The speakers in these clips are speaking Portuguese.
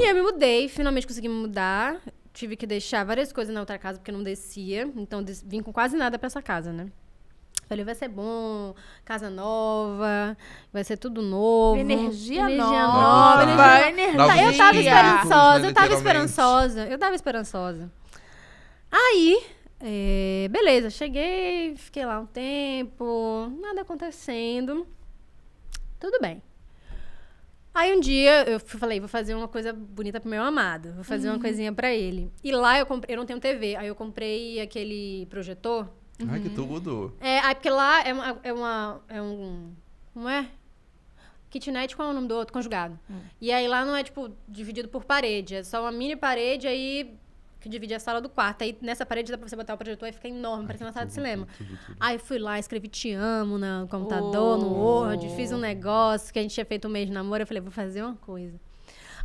E eu me mudei, finalmente consegui me mudar. Tive que deixar várias coisas na outra casa porque não descia. Então vim com quase nada para essa casa, né? Falei, vai ser bom, casa nova, vai ser tudo novo. Energia, energia nova, nova, nova. Energia, energia. Eu tava esperançosa, eu tava esperançosa, eu tava esperançosa. Aí, é, beleza, cheguei, fiquei lá um tempo, nada acontecendo. Tudo bem. Aí um dia eu falei, vou fazer uma coisa bonita pro meu amado, vou fazer uhum. uma coisinha para ele. E lá eu comprei, eu não tenho TV, aí eu comprei aquele projetor. Uhum. Ai, que uhum. tudo! É, aí porque lá é uma, é uma, é um, não é? Kitnet, qual é o nome do outro? Conjugado. Uhum. E aí lá não é, tipo, dividido por parede. É só uma mini parede, aí que divide a sala do quarto. Aí nessa parede dá pra você botar o projetor e fica enorme, parece uma sala de cinema. Aí fui lá, escrevi te amo no computador, oh. no Word, fiz um negócio que a gente tinha feito um mês de namoro. Eu falei, vou fazer uma coisa.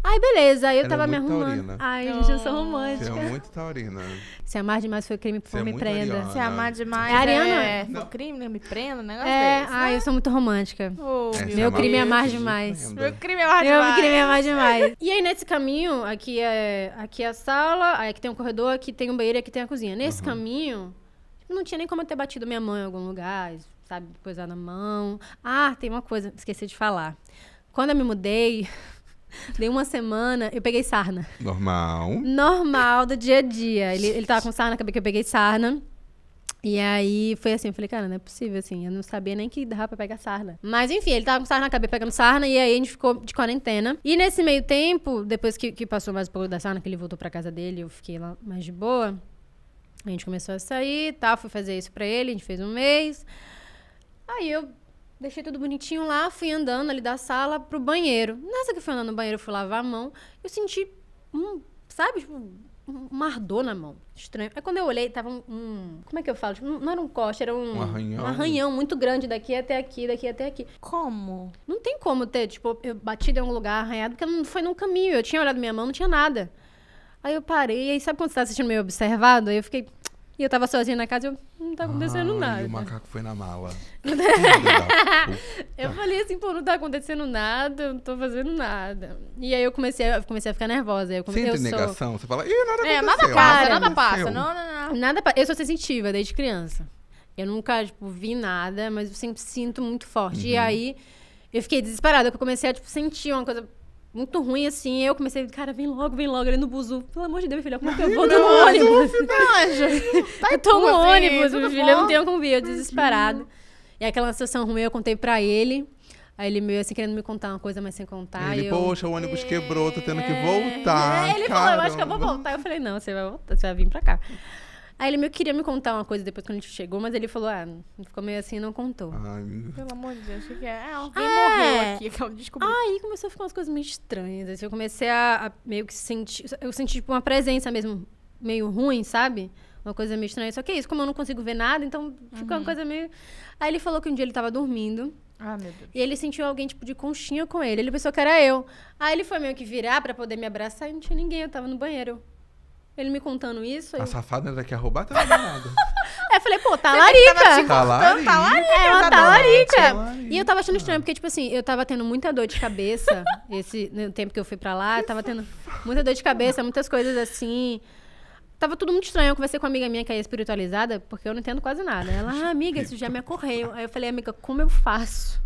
Aí, beleza. Aí eu Ela é tava é me arrumando. Taurina. Ai, gente, eu sou romântica. Você é muito taurina. Se amar é demais foi crime, é me é prenda. Ariana. Se amar demais é, Ariana, é, foi crime, né? me prenda, né? É, desse, ai, né? eu sou muito romântica. Oh, meu, meu crime é amar demais. Meu crime é amar demais. Meu crime é amar demais. e aí, nesse caminho, aqui é, aqui é a sala, aqui tem um corredor, aqui tem um banheiro, aqui tem a cozinha. Nesse uhum. caminho, não tinha nem como eu ter batido minha mãe em algum lugar, sabe? coisa na mão. Ah, tem uma coisa, esqueci de falar. Quando eu me mudei... Dei uma semana, eu peguei sarna. Normal. Normal do dia a dia. Ele, ele tava com sarna, acabei que eu peguei sarna. E aí foi assim, eu falei, cara, não é possível, assim, eu não sabia nem que dava pra pegar sarna. Mas enfim, ele tava com sarna, acabei pegando sarna, e aí a gente ficou de quarentena. E nesse meio tempo, depois que, que passou mais um pouco da sarna, que ele voltou pra casa dele, eu fiquei lá mais de boa. A gente começou a sair e tá, tal, fui fazer isso pra ele, a gente fez um mês. Aí eu Deixei tudo bonitinho lá, fui andando ali da sala pro banheiro. Nessa que eu fui andando no banheiro, fui lavar a mão, eu senti um, sabe, tipo, um ardor na mão. Estranho. Aí quando eu olhei, tava um. um como é que eu falo? Tipo, não era um corte, era um, um, arranhão. um arranhão muito grande daqui até aqui, daqui até aqui. Como? Não tem como ter, tipo, eu bati em algum lugar arranhado, porque não foi num caminho. Eu tinha olhado minha mão, não tinha nada. Aí eu parei, aí sabe quando você tá assistindo meio observado? Aí eu fiquei. E eu tava sozinha na casa, eu não tá acontecendo ah, nada. E o macaco foi na mala. eu falei assim, pô, não tá acontecendo nada, eu não tô fazendo nada. E aí eu comecei a, comecei a ficar nervosa. Eu comecei, Sempre eu sou... negação, você fala, ih, nada é, aconteceu. É, nada passa, nada, nada passa. Não, não, não. Nada pa... Eu sou sensitiva desde criança. Eu nunca, tipo, vi nada, mas eu sempre sinto muito forte. Uhum. E aí eu fiquei desesperada, porque eu comecei a, tipo, sentir uma coisa muito ruim, assim. Eu comecei, cara, vem logo, vem logo, ali no buzu. Pelo amor de Deus, filha, como é que eu vou no ônibus? eu tô no assim, ônibus, meu filha, eu não tenho como vir, eu desesperado. E aquela situação ruim eu contei pra ele. Aí ele meio assim querendo me contar uma coisa, mas sem contar. Ele, eu... poxa, o ônibus é... quebrou, tô tendo que é. voltar. É, ele caramba. falou, eu acho que eu vou voltar. Eu falei, não, você vai voltar, você vai vir pra cá. Aí ele meio que queria me contar uma coisa depois quando a gente chegou, mas ele falou, ah, ficou meio assim e não contou. Ai, meu... Pelo amor de Deus, achei que é. Ah, alguém é. morreu aqui, que eu descobri. Aí começou a ficar umas coisas meio estranhas. Assim, eu comecei a, a, meio que sentir. Eu senti tipo, uma presença mesmo meio ruim, sabe? Uma coisa meio estranha. Só que é isso, como eu não consigo ver nada, então ficou uhum. uma coisa meio. Aí ele falou que um dia ele tava dormindo. Ah, meu Deus. E ele sentiu alguém, tipo, de conchinha com ele. Ele pensou que era eu. Aí ele foi meio que virar para poder me abraçar e não tinha ninguém, eu tava no banheiro. Ele me contando isso. A eu... safada daqui a roubar, tá nada. eu é, falei, pô, talarica. Talarica. talarica. É, uma talarica. Tá tá tá e eu tava achando estranho, porque, tipo assim, eu tava tendo muita dor de cabeça esse no né, tempo que eu fui pra lá. Eu tava tendo muita dor de cabeça, muitas coisas assim. Tava tudo muito estranho. Eu conversei com uma amiga minha que é espiritualizada, porque eu não entendo quase nada. Ela, ah, amiga, isso já me ocorreu. Aí eu falei, amiga, como eu faço?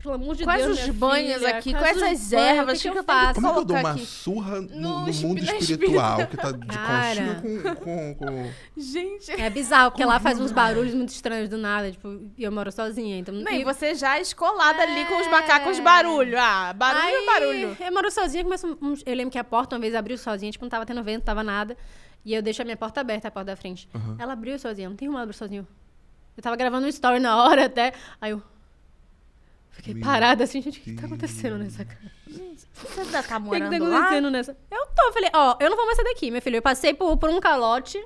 Pelo amor de Quais Deus. Quais os banhos filha, aqui? Quais essas ervas? O que, que, eu faço? Como que eu dou uma aqui? surra no, no mundo espiritual que tá de Cara. conchinha com, com, com, Gente. É bizarro, porque com lá faz uns barulhos muito estranhos do nada. Tipo, e eu moro sozinha. Então... Bem, e você já é escolada é... ali com os é. macacos barulho. Ah, barulho é Aí, barulho. Eu moro sozinha, começo. Eu lembro que a porta uma vez abriu sozinha, tipo, não tava tendo vento, tava nada. E eu deixo a minha porta aberta, a porta da frente. Uhum. Ela abriu sozinha, não tem como abrir sozinho. Eu tava gravando um story na hora até. Aí eu. Fiquei Meu parada assim, gente, o que, que tá acontecendo nessa casa? Gente, você ainda tá morando lá? O que, tá acontecendo lá? nessa? Eu tô, falei, ó, eu não vou mais sair daqui, meu filho. Eu passei por, por um calote,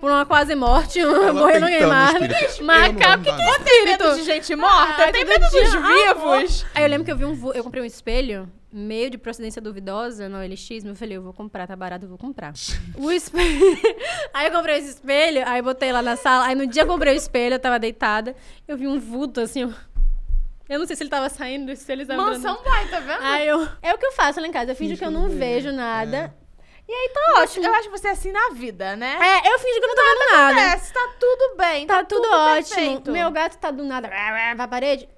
por uma quase morte, um morrendo queimado. Macaco, que que é tem medo de gente morta? Ah, tem medo dos ah, vivos? Aí eu lembro que eu vi um eu comprei um espelho, meio de procedência duvidosa no LX, mas eu falei, eu vou comprar, tá barato, eu vou comprar. o espelho. aí eu comprei esse espelho, aí botei lá na sala. Aí no dia que eu comprei o espelho, eu tava deitada, eu vi um vulto assim, eu não sei se ele tava saindo, se eles estavam. Mansão pai, tá vendo? Aí eu... É o que eu faço lá em casa. Eu fingo que eu não vejo nada. É. E aí tá ótimo. Assim, eu acho que você é assim na vida, né? É, eu finjo que eu não tô nada vendo nada. Acontece, tá tudo bem. Tá, tá tudo, tudo, ótimo. Perfeito. Meu gato tá do nada pra parede.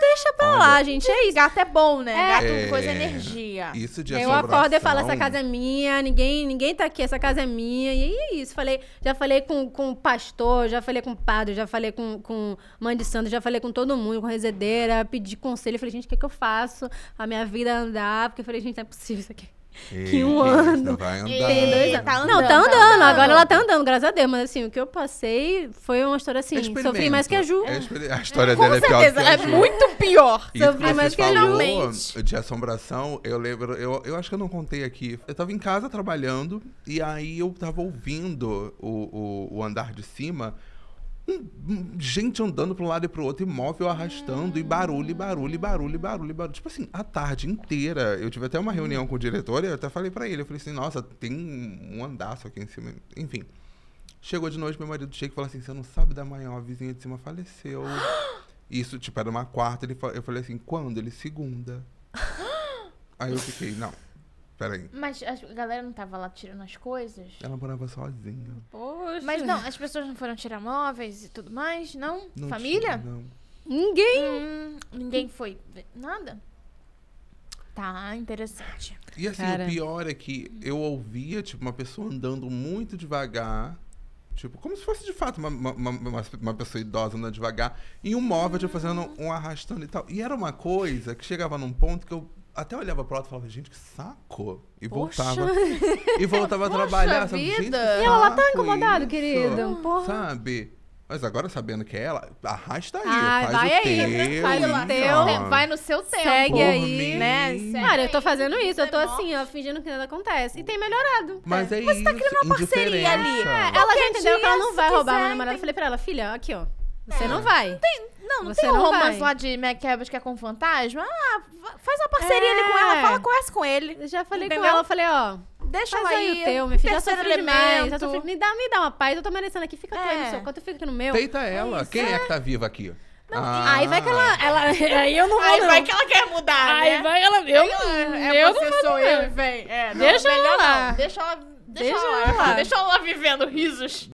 Deixa pra Olha, lá, gente. É isso. Gato é bom, né? É, gato, é, coisa é energia. Isso de Eu acordo e falo, essa casa é minha, ninguém, ninguém tá aqui, essa casa é minha. E é isso. Falei, já falei com, com o pastor, já falei com o padre, já falei com, com mãe de santo, já falei com todo mundo, com a rezedeira, pedi conselho. Falei, gente, o que, é que eu faço? A minha vida andar, porque eu falei, gente, não é possível isso aqui que um ano. Vai andar. E, Tá andando, não, tá andando. Tá andando. Agora ela tá andando, graças a Deus. Mas assim, o que eu passei foi uma história assim. Sofri mais que a Ju. É, a história é. dela é pior. Certeza, É muito pior. Sofri mais que a Ju. De assombração, eu lembro. Eu, eu acho que eu não contei aqui. Eu tava em casa trabalhando e aí eu tava ouvindo o, o, o andar de cima gente andando para um lado e para o outro, imóvel arrastando e barulho, barulho, e barulho, barulho, barulho. Tipo assim, a tarde inteira. Eu tive até uma reunião com o diretor e eu até falei para ele, eu falei assim, nossa, tem um andaço aqui em cima, enfim. Chegou de noite, meu marido chega e fala assim, você não sabe da manhã, a vizinha de cima faleceu. Isso, tipo, era uma quarta, ele, eu falei assim, quando? Ele, segunda. Aí eu fiquei, não, Peraí. Mas a galera não tava lá tirando as coisas? Ela morava sozinha. Poxa. Mas não, as pessoas não foram tirar móveis e tudo mais, não? não Família? Tira, não. Ninguém. Hum, ninguém foi. Nada? Tá, interessante. E assim, Cara. o pior é que eu ouvia, tipo, uma pessoa andando muito devagar. Tipo, como se fosse de fato uma, uma, uma, uma pessoa idosa andando devagar, e um móvel, tipo, fazendo um arrastando e tal. E era uma coisa que chegava num ponto que eu até olhava pro lado e falava, gente, que saco. E Poxa. voltava. E voltava a trabalhar. Sabe? Gente, e ela tá incomodada, querido. Porra. Sabe? Mas agora sabendo que é ela, arrasta aí. Ah, faz vai o aí, teu, faz o teu. Vai no seu tempo. Segue aí, né? Segue Cara, eu tô fazendo isso. Eu tô assim, ó, fingindo que nada acontece. E tem melhorado. Mas é, é isso. Você tá criando uma parceria ali. É, ela já entendeu que ela não vai roubar meu namorado. Eu né? falei pra ela, filha, aqui, ó. Você é. não vai. Não tem, não, não Você tem não romance lá de McCabbage que é com fantasma? Ah, faz uma parceria é. ali com é. ela, fala, conhece com ele. Eu já falei Entendeu? com ela, falei, ó... Deixa faz aí, aí o teu, Já sofri demais. sofri, me, dá, me dá uma paz, eu tô merecendo aqui. Fica é. tu no seu canto, fica aqui no meu. Feita é ela. Quem é. que tá viva aqui? Não, ah. Aí vai que ela, ela. Aí eu não vou. Aí não. vai que ela quer mudar. Aí né? vai ela. Eu, é eu você, não vou. Eu, vem. É, não, deixa ela Deixa ela. Deixa, deixa ela, lá. Deixa ela lá vivendo risos.